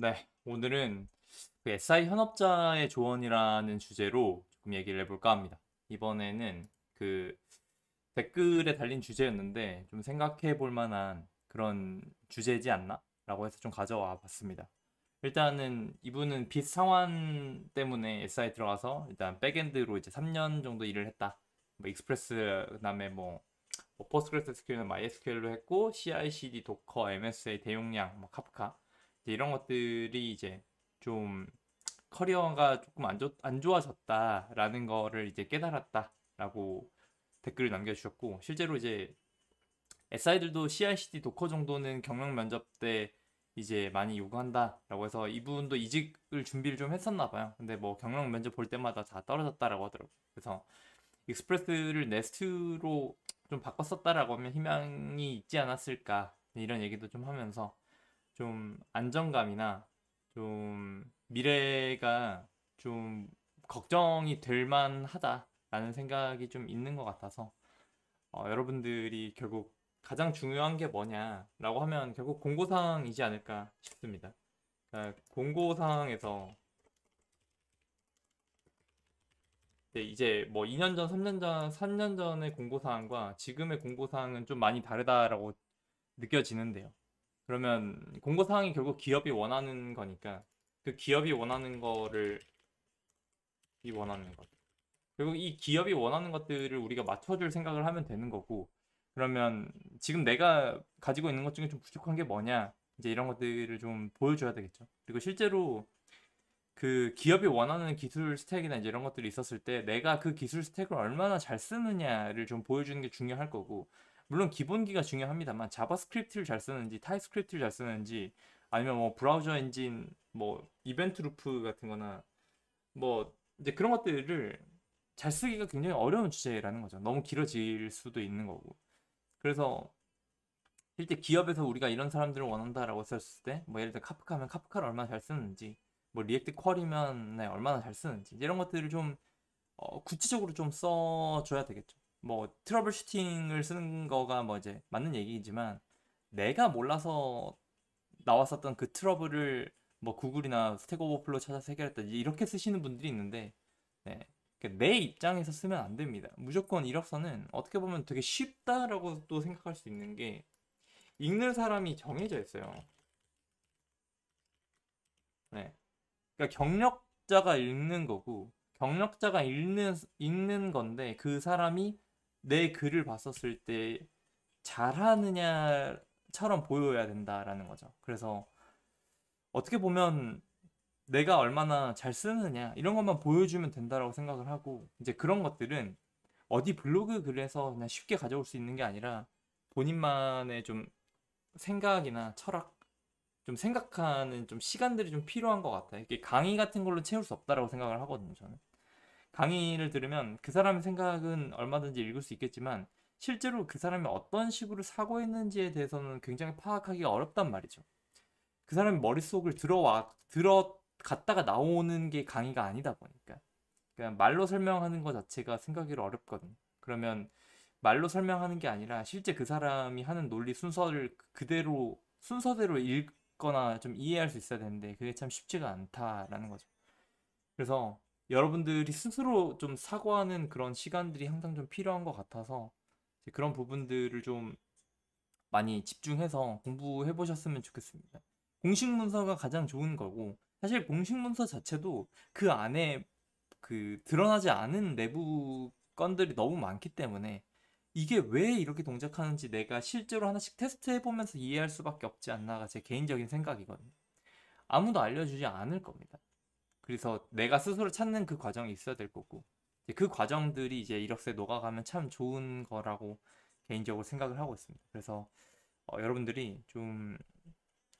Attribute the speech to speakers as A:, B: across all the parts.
A: 네, 오늘은 그 SI 현업자의 조언이라는 주제로 조금 얘기를 해볼까 합니다. 이번에는 그 댓글에 달린 주제였는데 좀 생각해 볼 만한 그런 주제지 않나? 라고 해서 좀 가져와 봤습니다. 일단은 이분은 빚 상환 때문에 SI 들어가서 일단 백엔드로 이제 3년 정도 일을 했다. 뭐 익스프레스 그다음에 뭐, 뭐 포스트그레스 SQL은 MySQL로 했고 CI/CD 도커, MSA 대용량, 뭐 카프카 이런 것들이 이제 좀 커리어가 조금 안, 좋, 안 좋아졌다라는 거를 이제 깨달았다라고 댓글을 남겨주셨고 실제로 이제 SI들도 CICD 도커 정도는 경력 면접 때 이제 많이 요구한다라고 해서 이분도 이직을 준비를 좀 했었나 봐요. 근데 뭐 경력 면접 볼 때마다 다 떨어졌다라고 하더라고요. 그래서 익스프레스를 네스트로 좀 바꿨었다라고 하면 희망이 있지 않았을까 이런 얘기도 좀 하면서 좀 안정감이나 좀 미래가 좀 걱정이 될 만하다라는 생각이 좀 있는 것 같아서 어, 여러분들이 결국 가장 중요한 게 뭐냐라고 하면 결국 공고사항이지 않을까 싶습니다. 그러니까 공고사항에서 네, 이제 뭐 2년 전, 3년 전, 3년 전의 공고사항과 지금의 공고사항은 좀 많이 다르다라고 느껴지는데요. 그러면 공고 사항이 결국 기업이 원하는 거니까 그 기업이 원하는 거를 이 원하는 것 결국 이 기업이 원하는 것들을 우리가 맞춰줄 생각을 하면 되는 거고 그러면 지금 내가 가지고 있는 것 중에 좀 부족한 게 뭐냐 이제 이런 것들을 좀 보여줘야 되겠죠 그리고 실제로 그 기업이 원하는 기술 스택이나 이제 이런 것들이 있었을 때 내가 그 기술 스택을 얼마나 잘 쓰느냐를 좀 보여주는 게 중요할 거고 물론 기본기가 중요합니다만 자바스크립트를 잘 쓰는지 타입스크립트를 잘 쓰는지 아니면 뭐 브라우저 엔진 뭐 이벤트 루프 같은 거나 뭐 이제 그런 것들을 잘 쓰기가 굉장히 어려운 주제라는 거죠. 너무 길어질 수도 있는 거고. 그래서 실제 기업에서 우리가 이런 사람들을 원한다라고 썼을 때 뭐 예를 들어 카프카면 카프카를 얼마나 잘 쓰는지 뭐 리액트 쿼리면 얼마나 잘 쓰는지 이런 것들을 좀 어, 구체적으로 좀 써줘야 되겠죠. 뭐 트러블 슈팅을 쓰는 거가 뭐 이제 맞는 얘기이지만 내가 몰라서 나왔었던 그 트러블을 뭐 구글이나 스택 오버플로 찾아서 해결했다 이렇게 쓰시는 분들이 있는데 네. 그러니까 내 입장에서 쓰면 안 됩니다. 무조건 이력서는 어떻게 보면 되게 쉽다라고 또 생각할 수 있는 게 읽는 사람이 정해져 있어요. 네. 그러니까 경력자가 읽는 거고 경력자가 읽는 읽는 건데 그 사람이 내 글을 봤었을 때 잘하느냐처럼 보여야 된다라는 거죠. 그래서 어떻게 보면 내가 얼마나 잘 쓰느냐 이런 것만 보여주면 된다라고 생각을 하고 이제 그런 것들은 어디 블로그 글에서 그냥 쉽게 가져올 수 있는 게 아니라 본인만의 좀 생각이나 철학 좀 생각하는 좀 시간들이 좀 필요한 것 같아요. 이게 강의 같은 걸로 채울 수 없다라고 생각을 하거든요. 저는. 강의를 들으면 그 사람의 생각은 얼마든지 읽을 수 있겠지만 실제로 그 사람이 어떤 식으로 사고했는지에 대해서는 굉장히 파악하기가 어렵단 말이죠. 그 사람이 머릿속을 들어와 들어 갔다가 나오는 게 강의가 아니다 보니까 그냥 그러니까 말로 설명하는 것 자체가 생각이 어렵거든. 그러면 말로 설명하는 게 아니라 실제 그 사람이 하는 논리 순서를 그대로 순서대로 읽거나 좀 이해할 수 있어야 되는데 그게 참 쉽지가 않다라는 거죠. 그래서 여러분들이 스스로 좀 사과하는 그런 시간들이 항상 좀 필요한 것 같아서 그런 부분들을 좀 많이 집중해서 공부해 보셨으면 좋겠습니다. 공식 문서가 가장 좋은 거고 사실 공식 문서 자체도 그 안에 그 드러나지 않은 내부 건들이 너무 많기 때문에 이게 왜 이렇게 동작하는지 내가 실제로 하나씩 테스트해 보면서 이해할 수밖에 없지 않나가 제 개인적인 생각이거든요. 아무도 알려주지 않을 겁니다. 그래서 내가 스스로 찾는 그 과정이 있어야 될 거고 그 과정들이 이제 이력서에 녹아가면 참 좋은 거라고 개인적으로 생각을 하고 있습니다. 그래서 어, 여러분들이 좀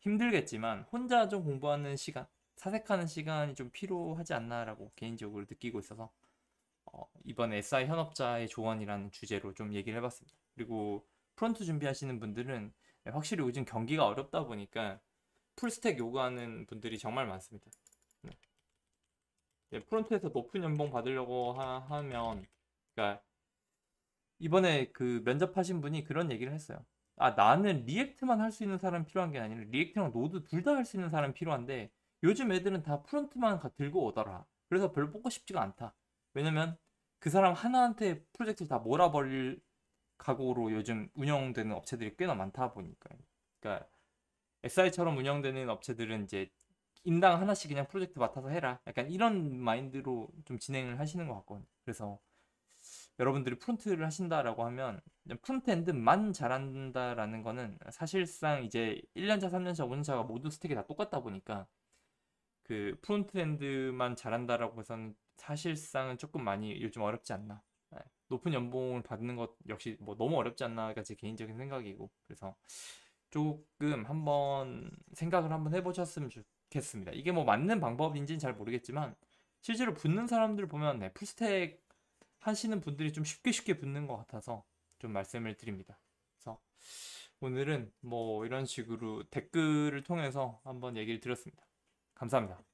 A: 힘들겠지만 혼자 좀 공부하는 시간, 사색하는 시간이 좀 필요하지 않나라고 개인적으로 느끼고 있어서 어, 이번 SI 현업자의 조언이라는 주제로 좀 얘기를 해봤습니다. 그리고 프론트 준비하시는 분들은 확실히 요즘 경기가 어렵다 보니까 풀스택 요구하는 분들이 정말 많습니다. 예, 프론트에서 높은 연봉 받으려고 하, 면 그러니까 이번에 그 면접하신 분이 그런 얘기를 했어요. 아 나는 리액트만 할 수 있는 사람 필요한 게 아니라 리액트랑 노드 둘 다 할 수 있는 사람 필요한데 요즘 애들은 다 프론트만 들고 오더라. 그래서 별로 뽑고 싶지가 않다. 왜냐면 그 사람 하나한테 프로젝트를 다 몰아버릴 각오로 요즘 운영되는 업체들이 꽤나 많다 보니까. 그러니까 SI처럼 운영되는 업체들은 이제 인당 하나씩 그냥 프로젝트 맡아서 해라. 약간 이런 마인드로 좀 진행을 하시는 것 같거든요. 그래서 여러분들이 프론트를 하신다라고 하면 프론트엔드만 잘한다라는 거는 사실상 이제 1년차, 3년차, 5년차가 모두 스택이 다 똑같다 보니까 그 프론트엔드만 잘한다라고 해서는 사실상은 조금 많이 요즘 어렵지 않나. 네. 높은 연봉을 받는 것 역시 뭐 너무 어렵지 않나가 제 개인적인 생각이고 그래서 조금 한번 생각을 한번 해보셨으면 좋겠어요. 겠습니다. 이게 뭐 맞는 방법인지는 잘 모르겠지만 실제로 붙는 사람들 보면 네, 풀스택 하시는 분들이 좀 쉽게 쉽게 붙는 것 같아서 좀 말씀을 드립니다. 그래서 오늘은 뭐 이런 식으로 댓글을 통해서 한번 얘기를 드렸습니다. 감사합니다.